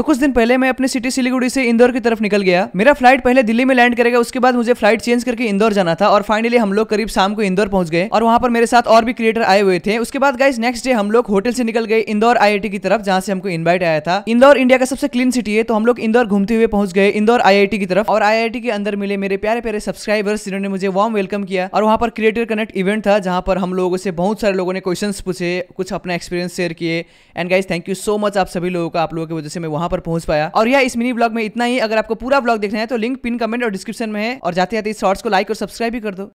तो कुछ दिन पहले मैं अपने सिटी सिलीगुड़ी से इंदौर की तरफ निकल गया मेरा फ्लाइट पहले दिल्ली में लैंड करेगा उसके बाद मुझे फ्लाइट चेंज करके इंदौर जाना था और फाइनली हम लोग करीब शाम को इंदौर पहुंच गए और वहां पर मेरे साथ और भी क्रिएटर आए हुए थे उसके बाद गाइज नेक्स्ट डे हम लोग होटल से निकल गए इंदौर आई की तरफ जहां से हमको इन्वाइट आया था इंदौर इंडिया का सबसे क्लीन सिटी है तो हम लोग इंदौर घूमते हुए पहुंच गए इंदौर आई की तरफ और आई के अंदर मिले मेरे प्यारे प्यारे सब्सक्राइबर्स जिन्होंने मुझे वार्म वेलकम किया और वहां पर क्रिएटर कनेक्ट इवेंट था जहां पर हम लोगों से बहुत सारे लोगों ने क्वेश्चन पूछे कुछ अपना एक्सपीरियंस शेयर किए and guys thank you so much आप सभी लोगों का आप लोगों की वजह से मैं वहां पर पहुंच पाया और यह इस मिनी ब्लॉग में इतना ही अगर आपको पूरा ब्लॉग देखना है तो लिंक पिन कमेंट और डिस्क्रिप्शन में है और जाते जाते इस शॉर्ट्स को लाइक और सब्सक्राइब भी कर दो